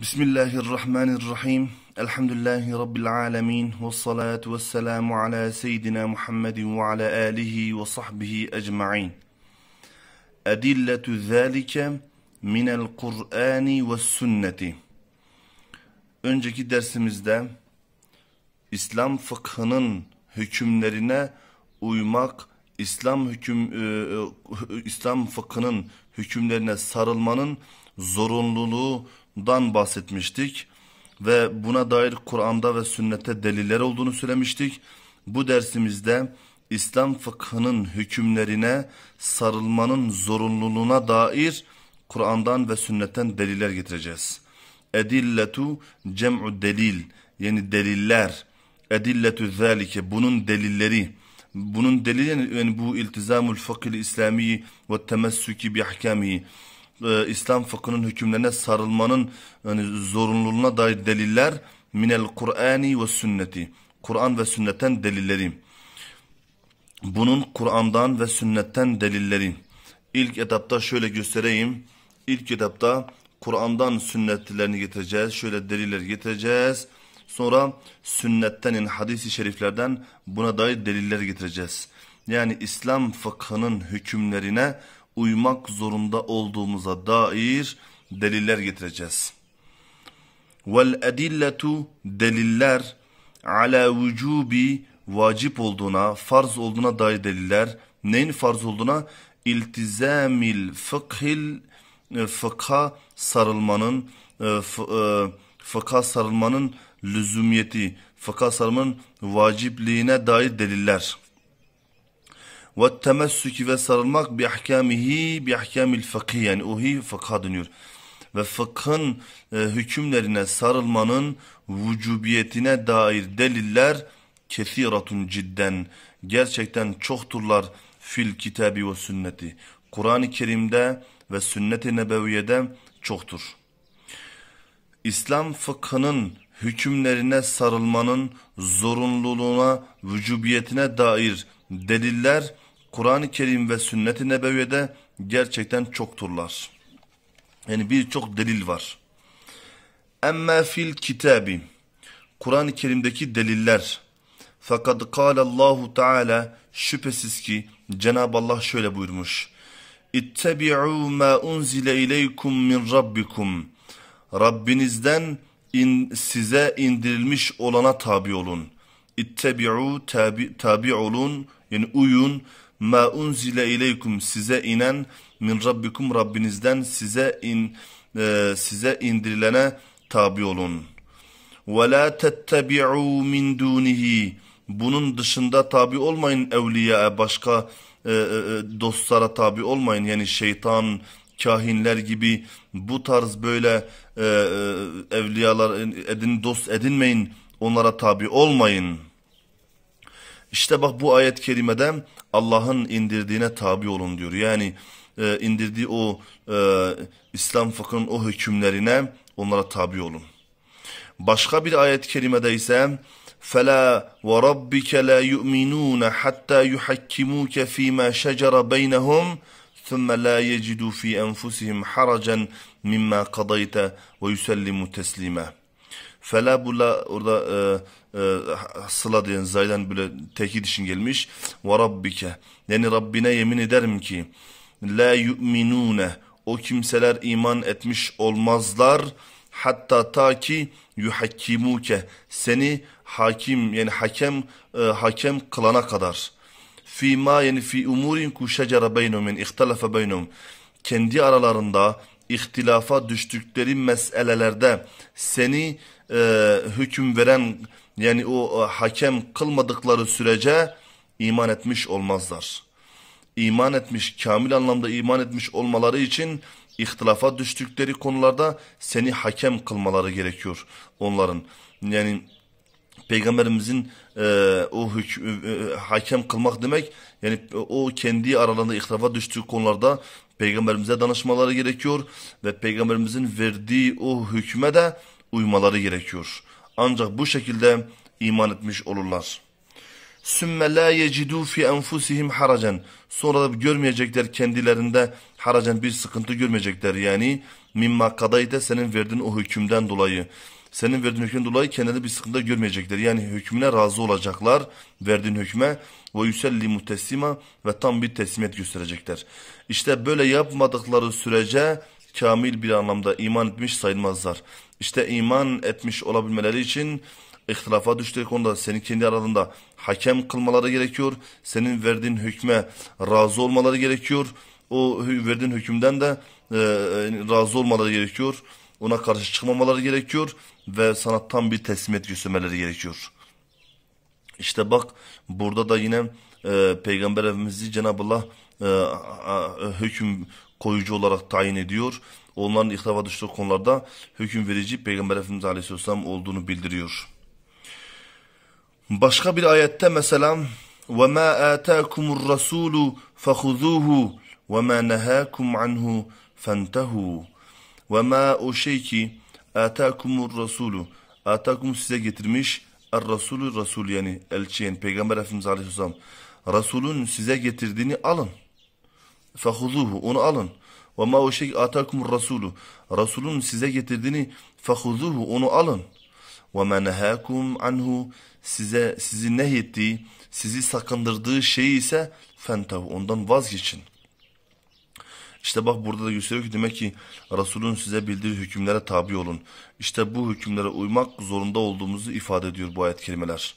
Bismillahirrahmanirrahim. Elhamdülillahi Rabbil alemin. Ve salatu ve selamu ala seyyidina Muhammedin ve ala alihi ve sahbihi ecma'in. Edilletu zâlike minel Kur'ani ve sünneti. Önceki dersimizde İslam fıkhının hükümlerine uymak, İslam hüküm e, e İslam fıkhının hükümlerine sarılmanın zorunluluğu dan bahsetmiştik ve buna dair Kur'an'da ve sünnette deliller olduğunu söylemiştik. Bu dersimizde İslam fıkhının hükümlerine sarılmanın zorunluluğuna dair Kur'an'dan ve sünnetten deliller getireceğiz. Edilletu cem'u delil yani deliller. Edilletu zalike bunun delilleri. Bunun delili yani bu iltizamul fıkhil İslami ve temessüki bi ahkamihi e, İslam fıkhının hükümlerine sarılmanın yani zorunluluğuna dair deliller minel Kur'ani ve sünneti. Kur'an ve sünnetten delilleri. Bunun Kur'an'dan ve sünnetten delilleri. İlk etapta şöyle göstereyim. İlk etapta Kur'an'dan sünnetlerini getireceğiz. Şöyle deliller getireceğiz. Sonra sünnetten yani hadisi şeriflerden buna dair deliller getireceğiz. Yani İslam fıkhının hükümlerine uymak zorunda olduğumuza dair deliller getireceğiz. Vel edilletu deliller ala vücubi vacip olduğuna, farz olduğuna dair deliller. Neyin farz olduğuna? İltizamil fıkhil e, fıkha sarılmanın e, e, fıkha sarılmanın lüzumiyeti, fıkha sarılmanın vacipliğine dair deliller ve temessük ve sarılmak bi ahkamihi bi ahkamil fıkhi yani ohi fıkha dönüyor. Ve fıkhın e, hükümlerine sarılmanın vücubiyetine dair deliller kesiratun cidden gerçekten çokturlar fil kitabı ve sünneti. Kur'an-ı Kerim'de ve sünnet-i nebeviyede çoktur. İslam fıkhının hükümlerine sarılmanın zorunluluğuna, vücubiyetine dair deliller Kur'an-ı Kerim ve sünnet-i nebeviyede gerçekten çokturlar. Yani birçok delil var. Emme fil kitabi. Kur'an-ı Kerim'deki deliller. Fakat Allahu Teala şüphesiz ki Cenab-ı Allah şöyle buyurmuş. İttebi'û mâ unzile ileykum min rabbikum. Rabbinizden in, size indirilmiş olana tabi olun. İttebi'û tabi, tabi olun yani uyun ma unzile ileykum size inen min rabbikum Rabbinizden size in e, size indirilene tabi olun. Ve la tettebi'u min dunihi bunun dışında tabi olmayın evliya başka e, e, e, dostlara tabi olmayın yani şeytan kahinler gibi bu tarz böyle e, e evliyalar e, edin dost edinmeyin onlara tabi olmayın.'' İşte bak bu ayet-i kerimede Allah'ın indirdiğine tabi olun diyor. Yani e, indirdiği o e, İslam fıkhının o hükümlerine onlara tabi olun. Başka bir ayet-i kerimede ise فَلَا وَرَبِّكَ لَا يُؤْمِنُونَ حَتَّى يُحَكِّمُوكَ ف۪ي مَا شَجَرَ بَيْنَهُمْ ثُمَّ لَا يَجِدُوا ف۪ي أَنْفُسِهِمْ حَرَجًا مِمَّا قَضَيْتَ وَيُسَلِّمُوا تَسْلِيمًا Fela bula orada e, e, sıla diyen zaydan böyle teki dişin gelmiş. Ve rabbike. Yani Rabbine yemin ederim ki la yu'minune. O kimseler iman etmiş olmazlar. Hatta ta ki yuhakkimuke. Seni hakim yani hakem e, hakem kılana kadar. Fi ma yani fi umurin ku şecere beynum yani beynum. Kendi aralarında ihtilafa düştükleri meselelerde seni e, hüküm veren yani o e, hakem kılmadıkları sürece iman etmiş olmazlar. İman etmiş, kamil anlamda iman etmiş olmaları için ihtilafa düştükleri konularda seni hakem kılmaları gerekiyor onların. Yani Peygamberimizin e, o hük, e, e hakem kılmak demek yani o kendi aralarında ihtilafa düştüğü konularda Peygamberimize danışmaları gerekiyor ve Peygamberimizin verdiği o hükme de uymaları gerekiyor. Ancak bu şekilde iman etmiş olurlar. ثُمَّ لَا يَجِدُوا فِي أَنْفُسِهِمْ حَرَجًا Sonra da görmeyecekler kendilerinde haracen bir sıkıntı görmeyecekler. Yani mimma kadayde senin verdiğin o hükümden dolayı. Senin verdiğin hükümden dolayı kendileri bir sıkıntı görmeyecekler. Yani hükmüne razı olacaklar. Verdiğin hükme ve yüsellimu teslima ve tam bir teslimiyet gösterecekler. İşte böyle yapmadıkları sürece kamil bir anlamda iman etmiş sayılmazlar işte iman etmiş olabilmeleri için ihtilafa düştüğü konuda senin kendi aralarında hakem kılmaları gerekiyor. Senin verdiğin hükme razı olmaları gerekiyor. O verdiğin hükümden de e, e, razı olmaları gerekiyor. Ona karşı çıkmamaları gerekiyor ve sana tam bir teslimiyet göstermeleri gerekiyor. İşte bak burada da yine e, Peygamber Efendimiz'i Cenab-ı Allah e, hüküm koyucu olarak tayin ediyor onların ihlava düştüğü konularda hüküm verici Peygamber Efendimiz Aleyhisselam olduğunu bildiriyor. Başka bir ayette mesela وَمَا آتَاكُمُ الرَّسُولُ فَخُذُوهُ وَمَا نَهَاكُمْ عَنْهُ فَانْتَهُوا وَمَا o şey ki آتَاكُمُ الرَّسُولُ Atakum size getirmiş er Resulü Resul yani elçiyen Peygamber Efendimiz Aleyhisselam Resulün size getirdiğini alın. Fehuzuhu onu alın. Ve ma o şey atakum rasulu. Resulün size getirdiğini fahuzuhu onu alın. Ve ma nehakum anhu size sizi nehyettiği, sizi sakındırdığı şeyi ise fentav ondan vazgeçin. İşte bak burada da gösteriyor ki demek ki Resul'ün size bildiği hükümlere tabi olun. İşte bu hükümlere uymak zorunda olduğumuzu ifade ediyor bu ayet kelimeler.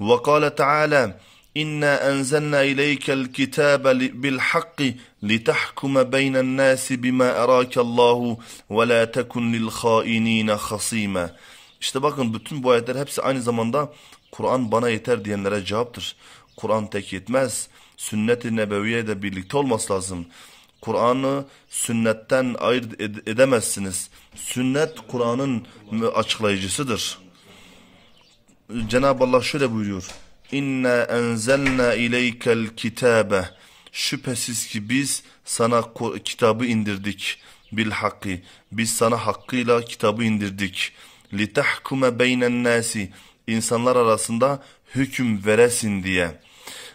Ve kâle teâlâ İnna enzelna ileykel kitabe bil hakki litahkuma beynen nasi bima erakallahu ve la tekun lil hainine hasime. İşte bakın bütün bu ayetler hepsi aynı zamanda Kur'an bana yeter diyenlere cevaptır. Kur'an tek yetmez. Sünnet-i Nebeviye de birlikte olması lazım. Kur'an'ı sünnetten ayırt edemezsiniz. Sünnet Kur'an'ın açıklayıcısıdır. Cenab-ı Allah şöyle buyuruyor. İnna enzelna ileykel kitabe. Şüphesiz ki biz sana kitabı indirdik bil hakkı. Biz sana hakkıyla kitabı indirdik. Li tahkume beynen nasi. İnsanlar arasında hüküm veresin diye.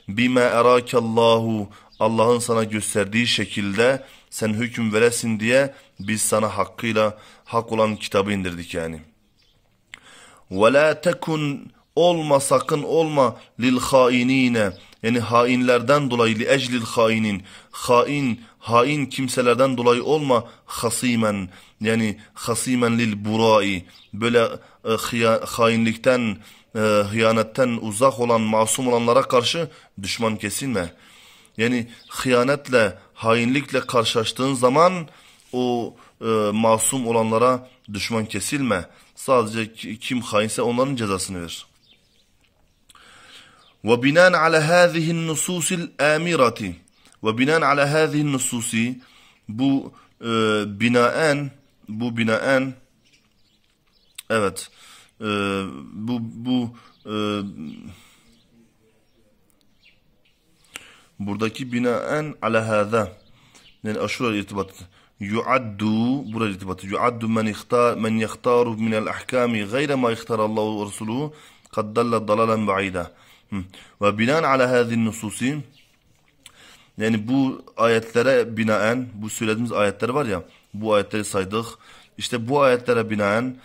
Bime erakallahu Allah'ın sana gösterdiği şekilde sen hüküm veresin diye biz sana hakkıyla hak olan kitabı indirdik yani. Ve la olma sakın olma lil hainine yani hainlerden dolayı li eclil hainin hain hain kimselerden dolayı olma hasimen yani hasimen lil burai böyle e, hıya, hainlikten e, hıyanetten uzak olan masum olanlara karşı düşman kesilme. Yani hıyanetle hainlikle karşılaştığın zaman o e, masum olanlara düşman kesilme. Sadece kim hainse onların cezasını verir. وبناء على هذه النصوص الآمرة وبناء على هذه النصوص bu e, binaen bu binaen evet e, bu bu e, buradaki binaen ala hâzâ yani aşura irtibat yuaddu burada irtibatı yuaddu men ihtar men yahtaru min el ahkami gayra ma ihtara Allahu ve resuluhu kad dalla dalalan ba'ida Ve binaen ala hazin nususin yani bu ayetlere binaen bu söylediğimiz ayetler var ya bu ayetleri saydık. İşte bu ayetlere binaen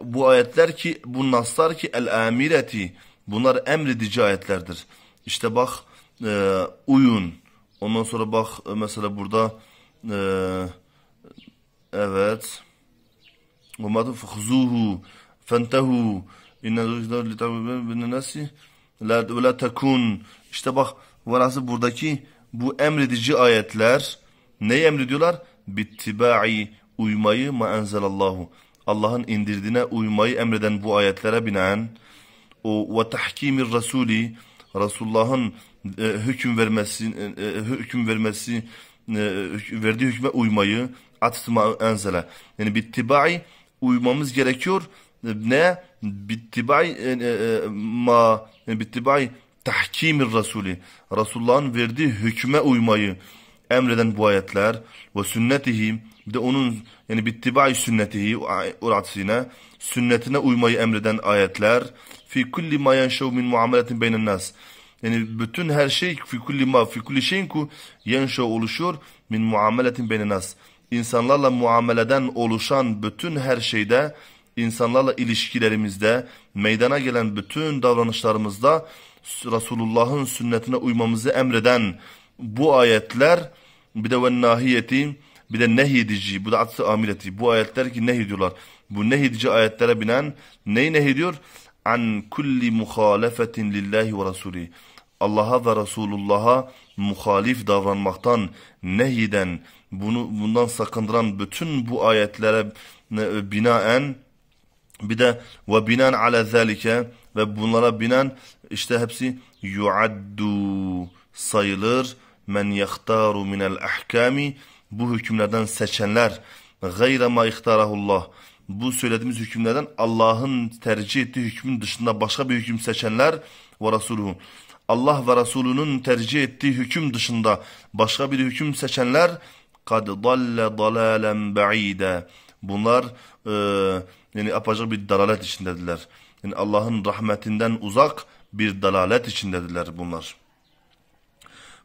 bu ayetler ki bu naslar ki el amireti bunlar emredici ayetlerdir. İşte bak e, uyun. Ondan sonra bak mesela burada e, evet وَمَا تَفْخُزُوهُ فَانْتَهُ اِنَّ ذُلِكَ لِتَعْبَبَنَ بِنَّ نَسِهِ La, ve la tekun. İşte bak velhasıl buradaki bu emredici ayetler neyi emrediyorlar? Bittibai uymayı ma enzelallahu. Allah'ın indirdiğine uymayı emreden bu ayetlere binaen o ve tahkimir rasuli Resulullah'ın e, hüküm vermesi e, e hüküm vermesi e, verdiği hükme uymayı atma enzele. Yani bittibai uymamız gerekiyor ne? bittibay e, e, e, ma bittibay tahkimir rasuli. Resulullah'ın verdiği hükme uymayı emreden bu ayetler ve sünnetihi bir de onun yani bittibay sünnetihi uratsine sünnetine uymayı emreden ayetler fi kulli ma yenşev min muameletin beynen nas. Yani bütün her şey fi kulli ma fi kulli şeyin ku yenşev oluşuyor min muameletin beynen nas. İnsanlarla muameleden oluşan bütün her şeyde insanlarla ilişkilerimizde, meydana gelen bütün davranışlarımızda Resulullah'ın sünnetine uymamızı emreden bu ayetler bir de ve nahiyeti bir de nehidici bu da atsı amileti bu ayetler ki nehidiyorlar. Bu nehidici ayetlere binen neyi nehidiyor? An kulli muhalefetin lillahi ve rasuli. Allah'a ve Resulullah'a muhalif davranmaktan nehiden bunu bundan sakındıran bütün bu ayetlere binaen bir de ve binen ala zalike ve bunlara binen işte hepsi yuaddu sayılır. Men yahtaru el ahkami bu hükümlerden seçenler gayra ma ihtarahullah bu söylediğimiz hükümlerden Allah'ın tercih ettiği hükmün dışında başka bir hüküm seçenler ve Resulü. Allah ve Resulünün tercih ettiği hüküm dışında başka bir hüküm seçenler kad dalle dalalen ba'ide Bunlar e, yani apacık bir dalalet içindedirler. Yani Allah'ın rahmetinden uzak bir dalalet içindedirler bunlar.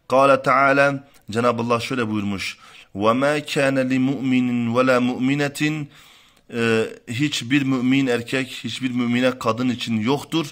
Kale Teala Cenab-ı Allah şöyle buyurmuş. وَمَا كَانَ لِمُؤْمِنٍ وَلَا مُؤْمِنَةٍ ee, hiçbir mümin erkek, hiçbir mümine kadın için yoktur.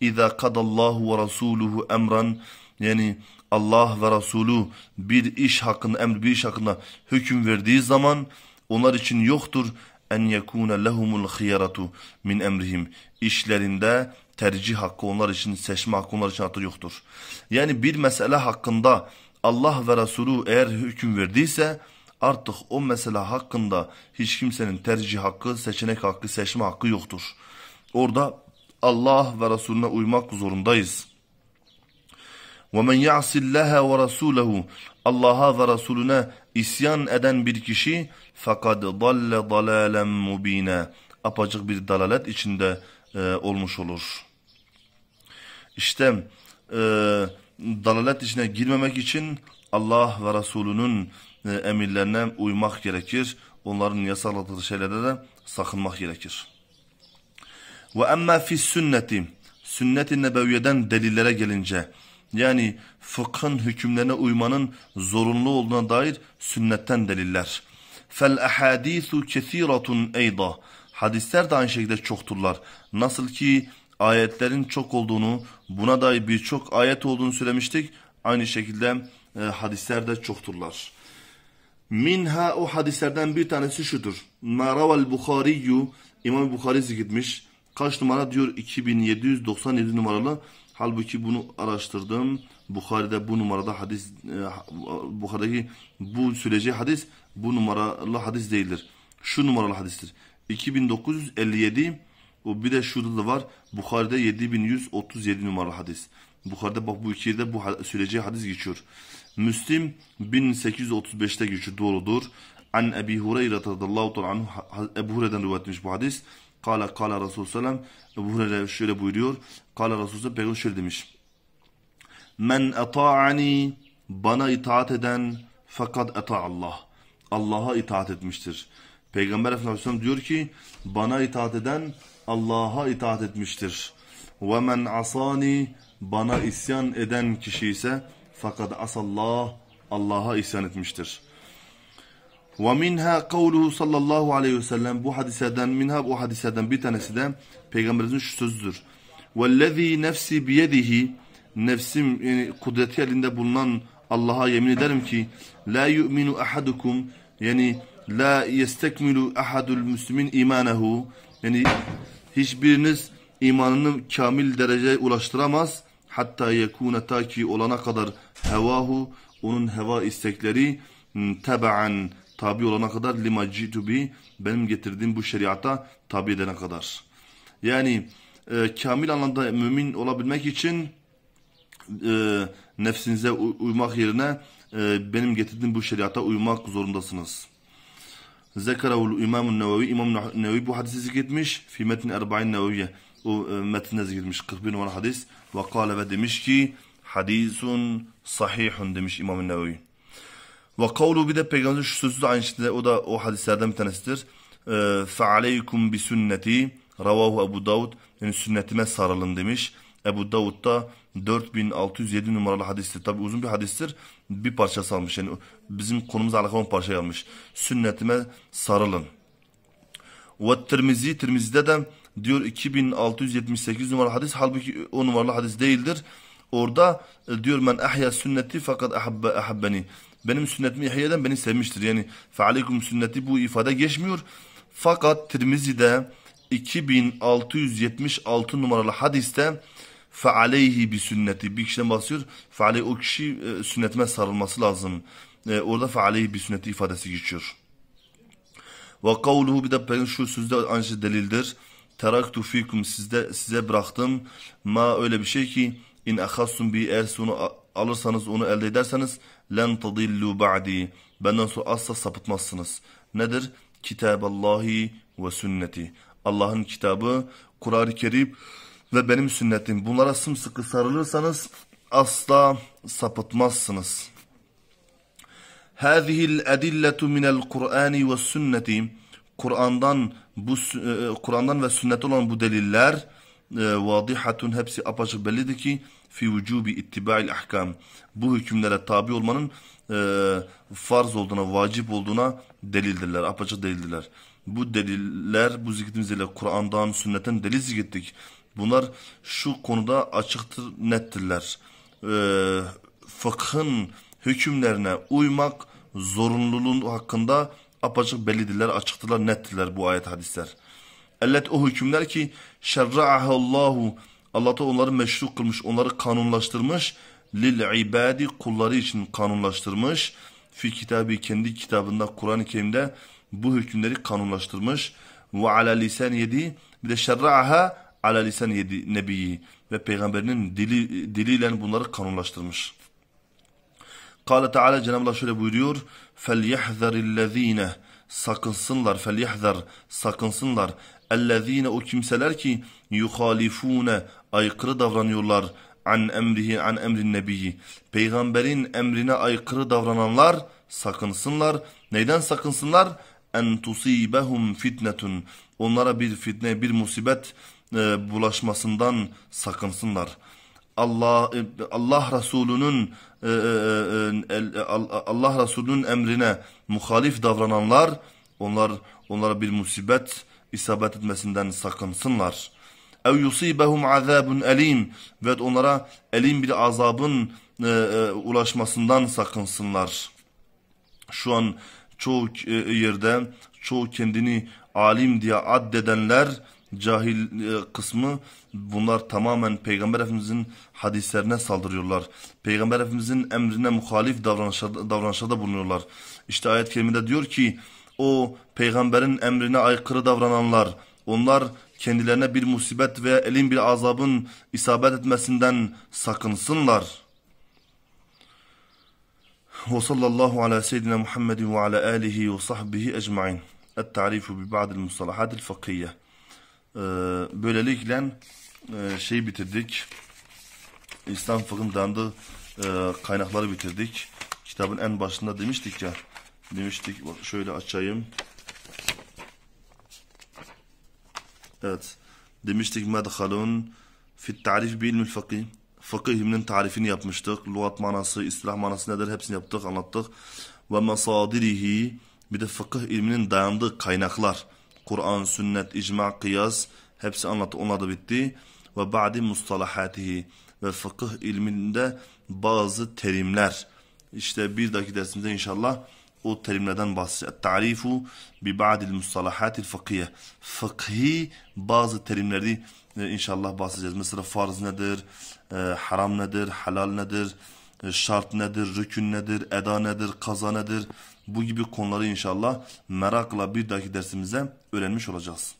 İza kadallahu ve rasuluhu emran yani Allah ve Resulü bir iş hakkında, emr bir iş hakkında hüküm verdiği zaman onlar için yoktur en yekune lehumul khiyaratu min emrihim. işlerinde tercih hakkı onlar için, seçme hakkı onlar için artık yoktur. Yani bir mesele hakkında Allah ve Resulü eğer hüküm verdiyse artık o mesele hakkında hiç kimsenin tercih hakkı, seçenek hakkı, seçme hakkı yoktur. Orada Allah ve Resulüne uymak zorundayız. وَمَنْ يَعْسِ اللّٰهَ وَرَسُولَهُ Allah'a ve Resulüne İsyan eden bir kişi fakat dalle dalalen mubine apacık bir dalalet içinde e, olmuş olur. İşte e, dalalet içine girmemek için Allah ve Resulünün e, emirlerine uymak gerekir. Onların yasakladığı şeylerde de sakınmak gerekir. Ve emmâ fi sünneti sünnet-i nebeviyeden delillere gelince yani fıkhın hükümlerine uymanın zorunlu olduğuna dair sünnetten deliller. Fel ahadisu kesiratun eyda. Hadisler de aynı şekilde çokturlar. Nasıl ki ayetlerin çok olduğunu, buna dair birçok ayet olduğunu söylemiştik. Aynı şekilde e, hadisler de çokturlar. Minha o hadislerden bir tanesi şudur. Maraval Bukhariyu İmam Bukhari zikretmiş. Kaç numara diyor? 2797 numaralı. Halbuki bunu araştırdım. Bukhari'de bu numarada hadis e, Bukhari'deki bu süreci hadis bu numaralı hadis değildir. Şu numaralı hadistir. 2957 o bir de şurada da var. Bukhari'de 7137 numaralı hadis. Bukhari'de bak bu iki yerde bu süreci hadis geçiyor. Müslim 1835'te geçiyor. Doğrudur. An Ebi Hureyre radıyallahu ta'ala anhu Ebu Hureyre'den rivayet etmiş bu hadis. Kala kala Sallallahu Aleyhi ve sellem Ebu Hureyre şöyle buyuruyor. Kala Resulü sellem peygamber şöyle demiş. Men ata'ani bana itaat eden fakat ata Allah. Allah'a itaat etmiştir. Peygamber Efendimiz diyor ki bana itaat eden Allah'a itaat etmiştir. Ve men asani bana isyan eden kişi ise fakat asallah Allah'a isyan etmiştir. Ve minha kavluhu sallallahu aleyhi ve sellem bu hadiseden minha bu hadiseden bir tanesi de peygamberimizin şu sözüdür. Vellezî nefsi biyedihi nefsim yani kudreti elinde bulunan Allah'a yemin ederim ki la yu'minu ahadukum yani la yestekmilu ahadul müslimin imanehu yani hiçbiriniz imanını kamil dereceye ulaştıramaz hatta yekune ta ki olana kadar hevahu onun heva istekleri hmm, tebaen tabi olana kadar lima citu bi benim getirdiğim bu şeriata tabi edene kadar. Yani e, kamil anlamda mümin olabilmek için e, nefsinize uymak yerine e, benim getirdiğim bu şeriata uymak zorundasınız. Zekaravul İmam Nevevi İmam Nevevi bu hadisi zikretmiş. Fi metin 40 Neveviye. O e, metinde zikretmiş 41 numara hadis. Ve kâle ve demiş ki hadisun sahihun demiş İmam Nevevi. Ve kavlu bir de peygamberin şu sözü de aynı şekilde o da o hadislerden bir tanesidir. E, Fe aleykum bi sünneti ravahu Ebu Davud yani sünnetime sarılın demiş. Ebu Davud da 4607 numaralı hadistir. Tabi uzun bir hadistir. Bir parça salmış. Yani bizim konumuz alakalı bir parça almış. Sünnetime sarılın. Ve Tirmizi, Tirmizi'de de diyor 2678 numaralı hadis. Halbuki o numaralı hadis değildir. Orada e, diyor ben ahya sünneti fakat ahabbe ahabbeni. Benim sünnetimi ihya eden beni sevmiştir. Yani fe sünneti bu ifade geçmiyor. Fakat Tirmizi'de 2676 numaralı hadiste fe aleyhi bi sünneti bir kişiden bahsediyor. Fe aleyhi o kişi e, sünnetime sarılması lazım. E, orada fe aleyhi bi sünneti ifadesi geçiyor. Ve kavluhu bir de ben şu sözde aynı şey delildir. Teraktu fikum sizde size bıraktım. Ma öyle bir şey ki in ahassun bi eğer onu alırsanız onu elde ederseniz len tadillu ba'di. Benden sonra asla sapıtmazsınız. Nedir? Kitaballahi ve sünneti. Allah'ın kitabı, Kur'an-ı Kerim ve benim sünnetim bunlara sımsıkı sarılırsanız asla sapıtmazsınız. Hâzihil edilletu minel Kur'ani ve sünneti Kur'an'dan bu e, e, Kur'an'dan ve sünnet olan bu deliller e, vadihatun hepsi apaçık bellidir ki fi vücubi ittiba'il ahkam. Bu hükümlere tabi olmanın farz olduğuna, vacip olduğuna delildirler, apaçık delildirler. Bu deliller, bu zikretimiz ile Kur'an'dan, sünnetten delil zikrettik. Bunlar şu konuda açıktır, nettirler. Ee, fıkhın hükümlerine uymak zorunluluğun hakkında apaçık bellidirler, açıktırlar, nettirler bu ayet hadisler. Ellet o hükümler ki şerra'ahallahu Allah da onları meşru kılmış, onları kanunlaştırmış. Lil ibadi kulları için kanunlaştırmış. Fi kitabı kendi kitabında Kur'an-ı Kerim'de bu hükümleri kanunlaştırmış. Ve ala lisan yedi bir de şerra'aha ala lisan nebiyi ve peygamberinin dili, diliyle bunları kanunlaştırmış. Kale Teala Cenab-ı Allah şöyle buyuruyor. فَلْيَحْذَرِ الَّذ۪ينَ Sakınsınlar, فَلْيَحْذَرْ Sakınsınlar. اَلَّذ۪ينَ O kimseler ki يُخَالِفُونَ Aykırı davranıyorlar. an emrihi an emrin nebiyi. Peygamberin emrine aykırı davrananlar sakınsınlar. Neyden sakınsınlar? En tusibehum fitnetun. Onlara bir fitne, bir musibet e, bulaşmasından sakınsınlar. Allah e, Allah Resulü'nün e, e, Allah Resulü'nün emrine muhalif davrananlar onlar onlara bir musibet isabet etmesinden sakınsınlar. Ev yusibehum azabun elim ve onlara elim bir azabın e, e, ulaşmasından sakınsınlar. Şu an çoğu yerde çoğu kendini alim diye addedenler cahil e, kısmı bunlar tamamen Peygamber Efendimizin hadislerine saldırıyorlar. Peygamber Efendimizin emrine muhalif davranışlarda, davranışlarda bulunuyorlar. İşte ayet-i kerimede diyor ki o peygamberin emrine aykırı davrananlar onlar kendilerine bir musibet veya elin bir azabın isabet etmesinden sakınsınlar. Ve sallallahu ala seyyidina Muhammedin ve ala alihi ve sahbihi ecmain. التعريف ببعض المصطلحات الفقهيه ee, böylelikle e, şey bitirdik. İslam fıkhından e, kaynakları bitirdik. Kitabın en başında demiştik ya. Demiştik bak şöyle açayım. Evet. Demiştik medhalun fit tarif bi ilmil fakih. Fakih tarifini yapmıştık. Lugat manası, istilah manası nedir hepsini yaptık, anlattık. Ve mesadirihi bir de fıkıh ilminin dayandığı kaynaklar. Kur'an, sünnet, icma, kıyas hepsi anlattı. Onlar da bitti. Ve ba'di mustalahatihi ve fıkıh ilminde bazı terimler. İşte bir dahaki dersimizde inşallah o terimlerden bahsedeceğiz. Tarifu bi ba'dil mustalahatil fıkhiye. Fıkhi bazı terimleri e, inşallah bahsedeceğiz. Mesela farz nedir, e, haram nedir, halal nedir, e, şart nedir, rükün nedir, eda nedir, kaza nedir, bu gibi konuları inşallah merakla bir dahaki dersimize öğrenmiş olacağız.